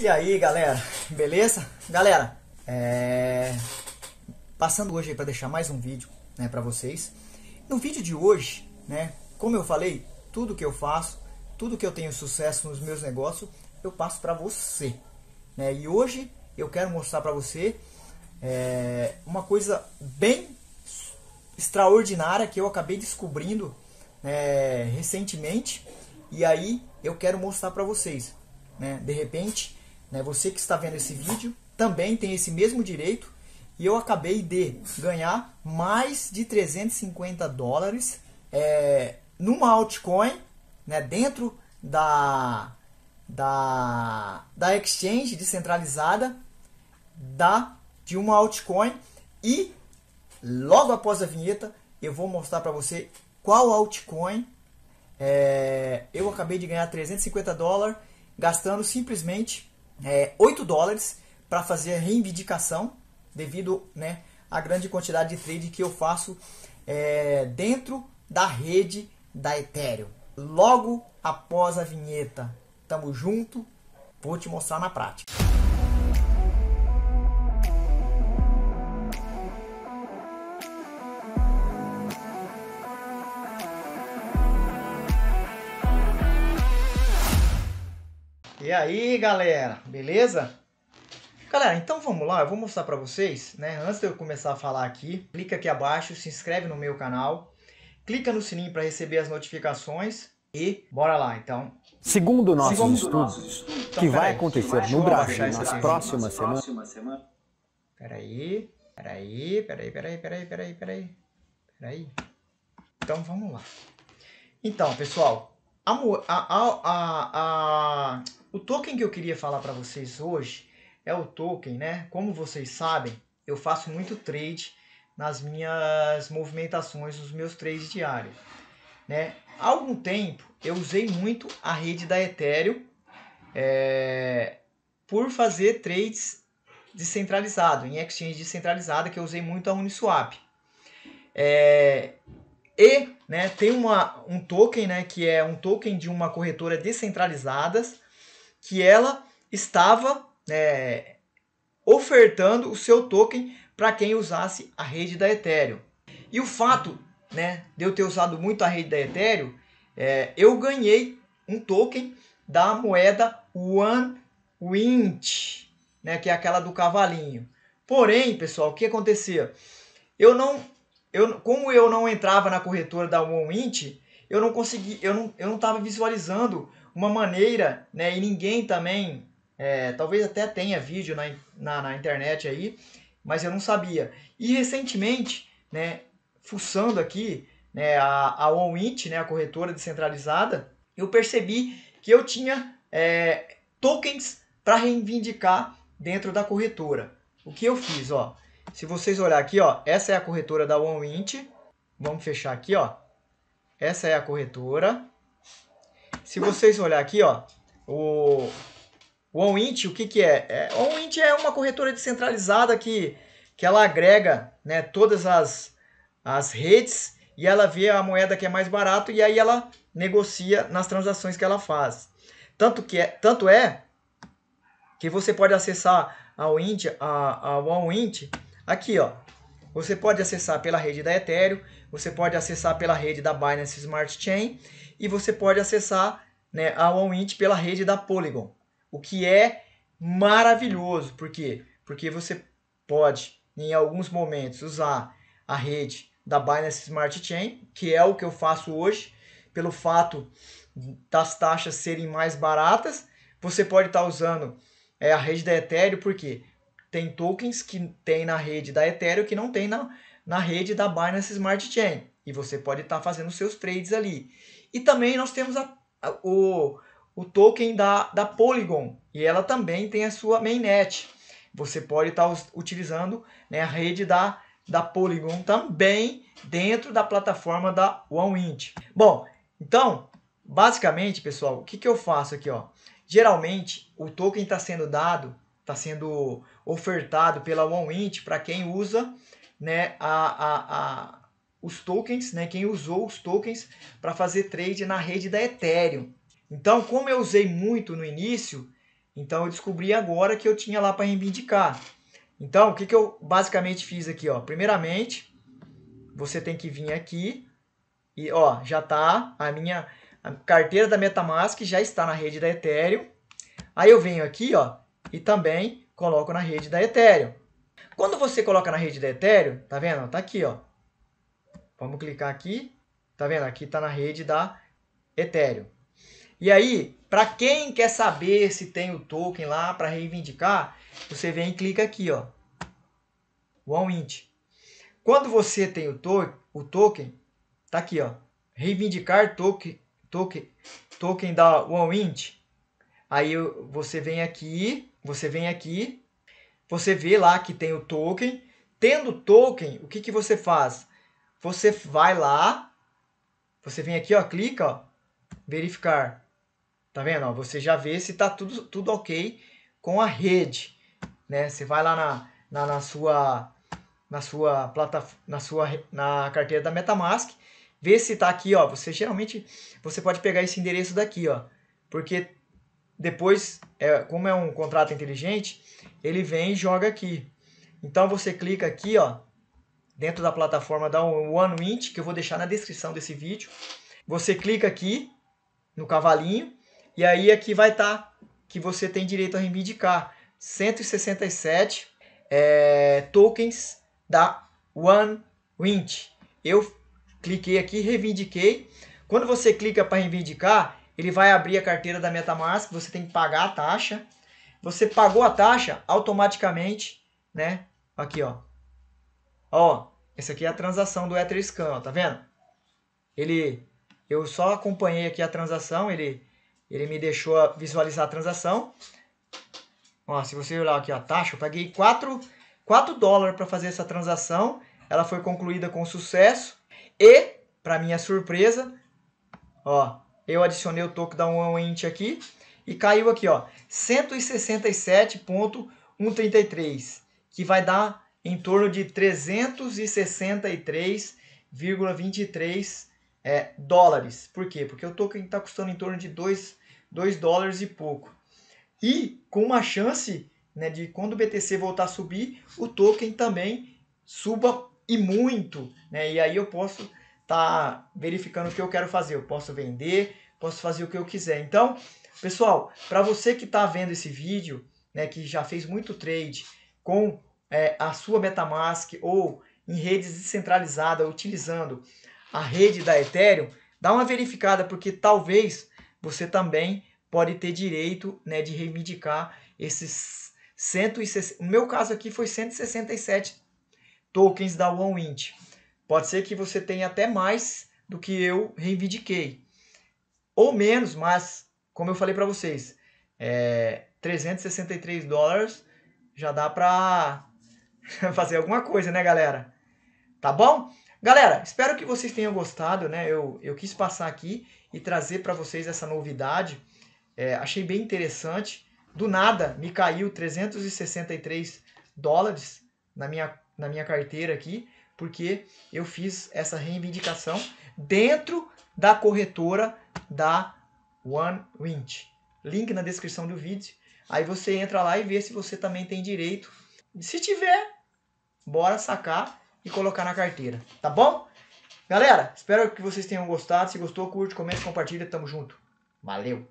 E aí galera, beleza? Galera, é... passando hoje para deixar mais um vídeo né, para vocês. No vídeo de hoje, né, como eu falei, tudo que eu faço, tudo que eu tenho sucesso nos meus negócios, eu passo para você. Né? E hoje eu quero mostrar para você é, uma coisa bem extraordinária que eu acabei descobrindo é, recentemente. E aí eu quero mostrar para vocês. Né? De repente né? Você que está vendo esse vídeo também tem esse mesmo direito e eu acabei de ganhar mais de 350 dólares é, numa altcoin né, dentro da, da, da exchange descentralizada da de uma altcoin e logo após a vinheta eu vou mostrar para você qual altcoin é, eu acabei de ganhar 350 dólares gastando simplesmente é, 8 dólares para fazer a reivindicação devido né, à grande quantidade de trade que eu faço é, dentro da rede da Ethereum. Logo após a vinheta, tamo junto, vou te mostrar na prática. E aí, galera, beleza? Galera, então vamos lá, eu vou mostrar para vocês, né? Antes de eu começar a falar aqui, clica aqui abaixo, se inscreve no meu canal, clica no sininho para receber as notificações e bora lá, então. Segundo nossos Segundo estudos, nossos então, que vai acontecer no Brasil nas próximas semanas... Próxima semana. Peraí, peraí, peraí, peraí, peraí, peraí, peraí, peraí. Então vamos lá. Então, pessoal, a, a, a, o token que eu queria falar para vocês hoje é o token, né? Como vocês sabem, eu faço muito trade nas minhas movimentações, nos meus trades diários, né? Há algum tempo eu usei muito a rede da Ethereum é, por fazer trades descentralizado, em exchange descentralizada, que eu usei muito a Uniswap. É, e né, tem uma, um token, né, que é um token de uma corretora descentralizada, que ela estava é, ofertando o seu token para quem usasse a rede da Ethereum. E o fato né, de eu ter usado muito a rede da Ethereum, é, eu ganhei um token da moeda One Winch, né, que é aquela do cavalinho. Porém, pessoal, o que acontecia? Eu não eu, como eu não entrava na corretora da OneInt, eu não consegui, eu não, eu não estava visualizando uma maneira, né? E ninguém também, é, talvez até tenha vídeo na, na, na, internet aí, mas eu não sabia. E recentemente, né? Fuçando aqui, né? A, a OneInt, né? A corretora descentralizada, eu percebi que eu tinha é, tokens para reivindicar dentro da corretora. O que eu fiz, ó? Se vocês olhar aqui, ó, essa é a corretora da OneWint. Vamos fechar aqui, ó. Essa é a corretora. Se vocês olhar aqui, ó, o OneWint, o que que é? é OneWint é uma corretora descentralizada que que ela agrega, né, todas as as redes e ela vê a moeda que é mais barato e aí ela negocia nas transações que ela faz. Tanto que é, tanto é que você pode acessar a OneInt a, a OneWint Aqui, ó, você pode acessar pela rede da Ethereum, você pode acessar pela rede da Binance Smart Chain e você pode acessar né, a OneInt pela rede da Polygon, o que é maravilhoso. Por quê? Porque você pode, em alguns momentos, usar a rede da Binance Smart Chain, que é o que eu faço hoje, pelo fato das taxas serem mais baratas. Você pode estar usando é, a rede da Ethereum, por quê? Tem tokens que tem na rede da Ethereum que não tem na, na rede da Binance Smart Chain. E você pode estar tá fazendo seus trades ali. E também nós temos a, a, o, o token da, da Polygon. E ela também tem a sua mainnet. Você pode estar tá utilizando né, a rede da, da Polygon também dentro da plataforma da OneInt. Bom, então, basicamente, pessoal, o que, que eu faço aqui? Ó? Geralmente, o token está sendo dado está sendo ofertado pela OneInt para quem usa né, a, a, a, os tokens, né, quem usou os tokens para fazer trade na rede da Ethereum. Então, como eu usei muito no início, então eu descobri agora que eu tinha lá para reivindicar. Então, o que, que eu basicamente fiz aqui? Ó? Primeiramente, você tem que vir aqui e ó, já tá a minha a carteira da MetaMask já está na rede da Ethereum. Aí eu venho aqui, ó, e também coloco na rede da Ethereum. Quando você coloca na rede da Ethereum, tá vendo? Tá aqui, ó. Vamos clicar aqui, tá vendo? Aqui tá na rede da Ethereum. E aí, para quem quer saber se tem o token lá para reivindicar, você vem e clica aqui, ó. OneInt. Quando você tem o, to o token, tá aqui, ó. Reivindicar token, token, token da OneInt Aí você vem aqui, você vem aqui, você vê lá que tem o token. Tendo token, o que, que você faz? Você vai lá, você vem aqui, ó, clica, ó, verificar. Tá vendo? Ó, você já vê se tá tudo, tudo ok com a rede. Né? Você vai lá na, na, na sua na sua plata, na sua na carteira da MetaMask, vê se tá aqui, ó. Você geralmente você pode pegar esse endereço daqui, ó, porque depois, é, como é um contrato inteligente, ele vem e joga aqui. Então você clica aqui, ó, dentro da plataforma da OneWint, que eu vou deixar na descrição desse vídeo. Você clica aqui no cavalinho e aí aqui é vai estar tá que você tem direito a reivindicar 167 é, tokens da OneWint. Eu cliquei aqui, reivindiquei. Quando você clica para reivindicar, ele vai abrir a carteira da MetaMask, você tem que pagar a taxa. Você pagou a taxa, automaticamente, né? Aqui, ó. Ó, essa aqui é a transação do Etherscan, ó, tá vendo? Ele, eu só acompanhei aqui a transação, ele, ele me deixou visualizar a transação. Ó, se você olhar aqui a taxa, eu paguei 4, 4 dólares para fazer essa transação. Ela foi concluída com sucesso. E, para minha surpresa, ó, eu adicionei o token da OneInt aqui e caiu aqui, ó, 167.133, que vai dar em torno de 363,23 é, dólares. Por quê? Porque o token está custando em torno de 2, 2 dólares e pouco. E com uma chance né, de quando o BTC voltar a subir, o token também suba e muito. Né? E aí eu posso tá verificando o que eu quero fazer. Eu posso vender, posso fazer o que eu quiser. Então, pessoal, para você que está vendo esse vídeo, né, que já fez muito trade com é, a sua MetaMask ou em redes descentralizadas, utilizando a rede da Ethereum, dá uma verificada, porque talvez você também pode ter direito né, de reivindicar esses 160... No meu caso aqui foi 167 tokens da OneWint. Pode ser que você tenha até mais do que eu reivindiquei. Ou menos, mas, como eu falei para vocês, é, 363 dólares já dá para fazer alguma coisa, né, galera? Tá bom? Galera, espero que vocês tenham gostado, né? Eu, eu quis passar aqui e trazer para vocês essa novidade. É, achei bem interessante. Do nada, me caiu 363 dólares na minha, na minha carteira aqui porque eu fiz essa reivindicação dentro da corretora da OneWinch. Link na descrição do vídeo. Aí você entra lá e vê se você também tem direito. Se tiver, bora sacar e colocar na carteira, tá bom? Galera, espero que vocês tenham gostado. Se gostou, curte, comenta, compartilha. Tamo junto. Valeu!